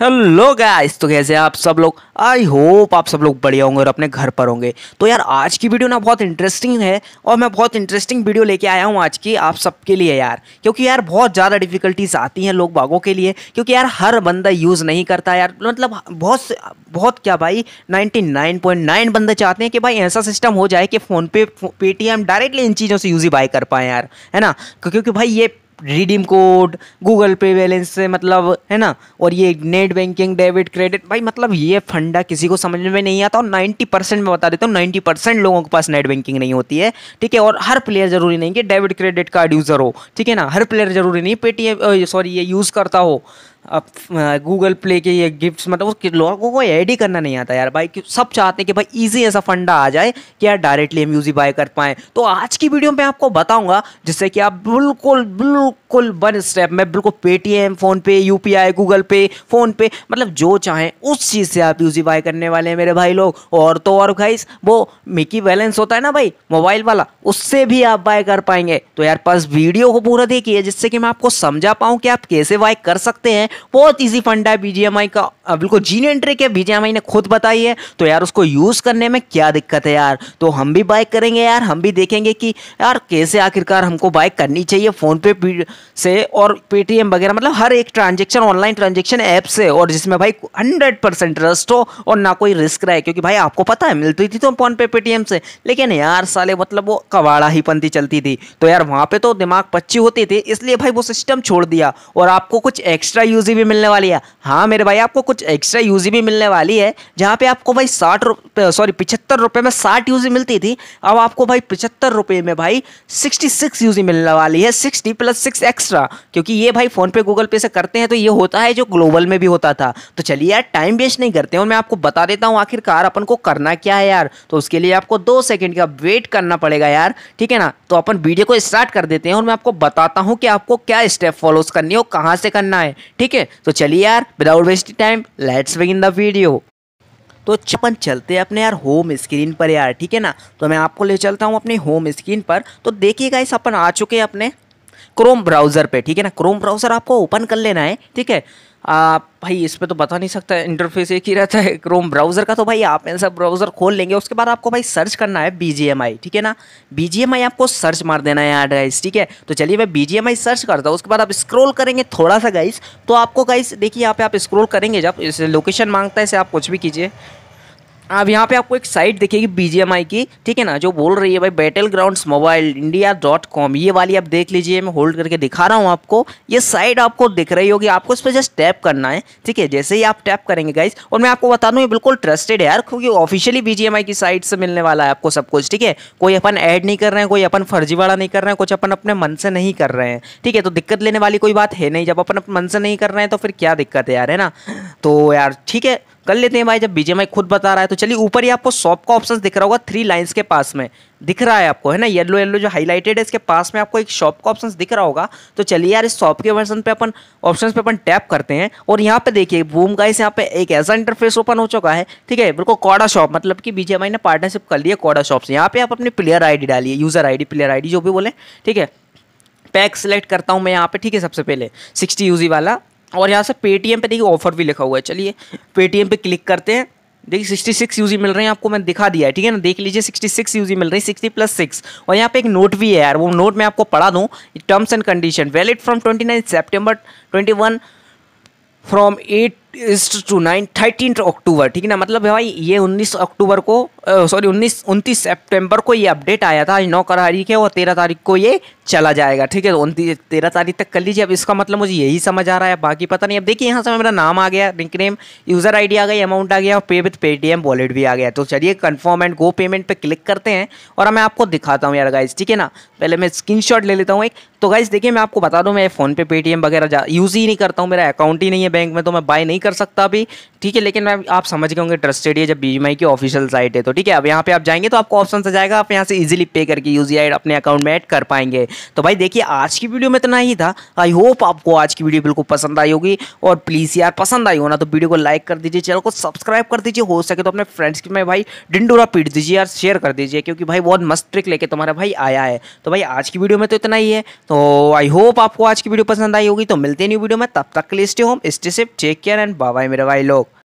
hello guys तो कैसे आप सब लोग आई होप आप सब लोग बढ़िया होंगे और अपने घर पर होंगे तो यार आज की वीडियो ना बहुत इंटरेस्टिंग है और मैं बहुत इंटरेस्टिंग वीडियो लेके आया हूँ आज की आप सबके लिए यार क्योंकि यार बहुत ज़्यादा डिफिकल्टीज आती हैं लोग बागों के लिए क्योंकि यार हर बंदा यूज़ नहीं करता यार मतलब बहुत बहुत क्या भाई नाइन्टी बंदे चाहते हैं कि भाई ऐसा सिस्टम हो जाए कि फ़ोनपे पेटीएम डायरेक्टली इन चीज़ों से यूज़ ही बाई कर पाएँ यार है ना क्योंकि भाई ये redeem code Google Pay balance से मतलब है ना और ये नेट बैंकिंग डेबिट क्रेडिट भाई मतलब ये फंडा किसी को समझ में नहीं आता और 90 परसेंट मैं बता देता हूँ 90 परसेंट लोगों के पास नेट बैंकिंग नहीं होती है ठीक है और हर प्लेयर ज़रूरी नहीं कि डेबिट क्रेडिट कार्ड यूज़र हो ठीक है ना हर प्लेयर ज़रूरी नहीं पेटीएम सॉरी ये यूज़ करता हो अब गूगल प्ले के ये गिफ्ट्स मतलब उस लोगों को ऐड ही करना नहीं आता यार भाई कि सब चाहते हैं कि भाई इजी ऐसा फंडा आ जाए कि यार डायरेक्टली हम यूजी बाय कर पाएँ तो आज की वीडियो में आपको बताऊंगा जिससे कि आप बिल्कुल बिल्कुल वन स्टेप में बिल्कुल Paytm PhonePe U P I Google Pay PhonePe मतलब जो चाहें उस चीज़ से आप यूजी बाय करने वाले हैं मेरे भाई लोग और तो और भाई वो मिकी बैलेंस होता है ना भाई मोबाइल वाला उससे भी आप बाय कर पाएंगे तो यार बस वीडियो को पूरा देखिए जिससे कि मैं आपको समझा पाऊँ कि आप कैसे बाय कर सकते हैं बहुत ईजी फंड है बीजीएमआई का बिल्कुल जीनियन एंट्री के बीजीएमआई ने खुद बताई है तो यार उसको यूज़ करने में क्या दिक्कत है यार तो हम भी बाइक करेंगे यार हम भी देखेंगे कि यार कैसे आखिरकार हमको बाइक करनी चाहिए फोन पे से और पेटीएम वगैरह मतलब हर एक ट्रांजेक्शन ऑनलाइन ट्रांजेक्शन ऐप से और जिसमें भाई हंड्रेड परसेंट ट्रस्ट हो और ना कोई रिस्क रहे क्योंकि भाई आपको पता है मिलती थी तो फ़ोनपे पेटीएम से लेकिन यार साले मतलब वो कवाड़ा ही पंथी चलती थी तो यार वहाँ पर तो दिमाग पच्ची होती थी इसलिए भाई वो सिस्टम छोड़ दिया और आपको कुछ एक्स्ट्रा यूज़ यूजी भी मिलने वाली है हाँ मेरे भाई आपको कुछ एक्स्ट्रा यूजी भी मिलने वाली है जहाँ पे आपको भाई साठ रुपये सॉरी पिछहत्तर रुपये में साठ यूजी मिलती थी अब आपको भाई पिछहत्तर रुपये में भाई सिक्सटी सिक्स यूजी मिलने वाली है सिक्सटी प्लस सिक्स एक्स्ट्रा क्योंकि ये भाई फ़ोनपे गूगल पे से करते हैं तो ये होता है जो ग्लोबल में भी होता था तो चलिए यार टाइम वेस्ट नहीं करते और मैं आपको बता देता हूँ आखिरकार अपन को करना क्या है यार तो उसके लिए आपको दो सेकेंड का वेट करना पड़ेगा यार ठीक है ना तो अपन वीडियो को स्टार्ट कर देते हैं और मैं आपको बताता हूँ कि आपको क्या स्टेप फॉलोस करनी हो कहाँ से करना है ठीक है ठीक है तो चलिए यार without wasting time let's begin the video तो अपन चलते हैं अपने यार होम स्क्रीन पर यार ठीक है ना तो मैं आपको ले चलता हूँ अपने होम स्क्रीन पर तो देखिएगा इस अपन आ चुके हैं अपने क्रोम ब्राउज़र पे ठीक है ना क्रोम ब्राउज़र आपको ओपन कर लेना है ठीक है आप भाई इस पर तो बता नहीं सकता इंटरफेस एक ही रहता है क्रोम ब्राउज़र का तो भाई आप ऐसा ब्राउज़र खोल लेंगे उसके बाद आपको भाई सर्च करना है बी ठीक है ना बी आपको सर्च मार देना है यार ठीक है तो चलिए मैं बी सर्च करता हूँ उसके बाद आप स्क्रोल करेंगे थोड़ा सा गाइस तो आपको गाइस देखिए यहाँ पे आप स्क्रोल करेंगे जब इस लोकेशन मांगता है इसे आप कुछ भी कीजिए अब यहाँ पे आपको एक साइट दिखेगी आई की ठीक है ना जो बोल रही है भाई battle ground mobile India dot com ये वाली आप देख लीजिए मैं होल्ड करके दिखा रहा हूँ आपको ये साइट आपको दिख रही होगी आपको इस पर जस्ट टैप करना है ठीक है जैसे ही आप टैप करेंगे गाइज और मैं आपको बता दूँ ये बिल्कुल ट्रस्टेड है यार क्योंकि ऑफिशियली बीजीएमआई की साइट से मिलने वाला है आपको सब कुछ ठीक है कोई अपन ऐड नहीं कर रहे हैं कोई अपन फर्जीवाड़ा नहीं कर रहे हैं कुछ अपन अपने मन से नहीं कर रहे हैं ठीक है तो दिक्कत लेने वाली कोई बात है नहीं जब अपन मन से नहीं कर रहे हैं तो फिर क्या दिक्कत है यार है ना तो यार ठीक है कर लेते हैं भाई जब बीजेएमआई खुद बता रहा है तो चलिए ऊपर ही आपको शॉप का ऑप्शन दिख रहा होगा थ्री लाइन्स के पास में दिख रहा है आपको है ना येलो येलो जो हाईलाइटेड है इसके पास में आपको एक शॉप का ऑप्शन दिख रहा होगा तो चलिए यार इस शॉप के वर्जन पे अपन ऑप्शन पे अपन टैप करते हैं और यहाँ पे देखिए बूम गाइस यहाँ पे एक ऐसा इंटरफेस ओपन हो चुका है ठीक है बिल्कुल कॉडा शॉप मतलब कि बीजे ने पार्टनरशिप कर लिया कॉडा शॉप से यहाँ पे आप अपनी प्लेयर आई डालिए यूजर आई प्लेयर आई जो भी बोले ठीक है पैक सेलेक्ट करता हूँ मैं यहाँ पे ठीक है सबसे पहले सिक्सटी यूजी वाला और यहाँ से पेटीएम पे देखिए ऑफर भी लिखा हुआ है चलिए पेटीएम पे क्लिक करते हैं देखिए सिक्सटी सिक्स यूजी मिल रहे हैं आपको मैंने दिखा दिया है ठीक है ना देख लीजिए सिक्सटी सिक्स यूजी मिल रही है सिक्सटी प्लस सिक्स और यहाँ पे एक नोट भी है यार वो नोट मैं आपको पढ़ा दूँ terms and condition valid from twenty nine September twenty one from eight to nine thirteen October ठीक है ना मतलब भाई ये 19 अक्टूबर को सॉरी उन्नीस उनतीस सितंबर को ये अपडेट आया था आज नौ तारीख है और तेरह तारीख को ये चला जाएगा ठीक है तो उनतीस तेरह तारीख तक कर लीजिए अब इसका मतलब मुझे यही समझ आ रहा है बाकी पता नहीं अब देखिए यहाँ से मेरा नाम आ गया लिंक नेम यूज़र आई आ गई अमाउंट आ गया और पे विथ पेटीएम वॉलेट भी आ गया तो चलिए कन्फर्म एंड गो पेमेंट पर क्लिक करते हैं और मैं आपको दिखाता हूँ यार गाइज ठीक है ना पहले मैं स्क्रीन ले लेता हूँ एक तो गाइज देखिए मैं आपको बता दूँ मैं फ़ोनपे पेटीएम वगैरह यूज़ ही नहीं करता हूँ मेरा अकाउंट ही नहीं है बैंक में तो मैं बाय नहीं नहीं कर सकता अभी ठीक है लेकिन मैम आप समझ गए होंगे ट्रस्टेड है जब बी की ऑफिशियल साइट है तो ठीक है अब यहाँ पे आप जाएंगे तो आपको ऑप्शन से जाएगा आप यहाँ से इजीली पे करके यू अपने अकाउंट में ऐड कर पाएंगे तो भाई देखिए आज की वीडियो में इतना ही था आई होप आपको आज की वीडियो बिल्कुल पसंद आई होगी और प्लीज़ यार पसंद आई होना तो वीडियो को लाइक कर दीजिए चैनल को सब्सक्राइब कर दीजिए हो सके तो अपने फ्रेंड्स की मैं भाई डिंडोरा पीट दीजिए यार शेयर कर दीजिए क्योंकि भाई बहुत मस्त ट्रिक लेके तुम्हारा भाई आया है तो भाई आज की वीडियो में तो इतना ही है तो आई होप आपको आज की वीडियो पसंद आई होगी तो मिलते नहीं वीडियो में तब तक list home stay safe take care and bye मेरे भाई लोग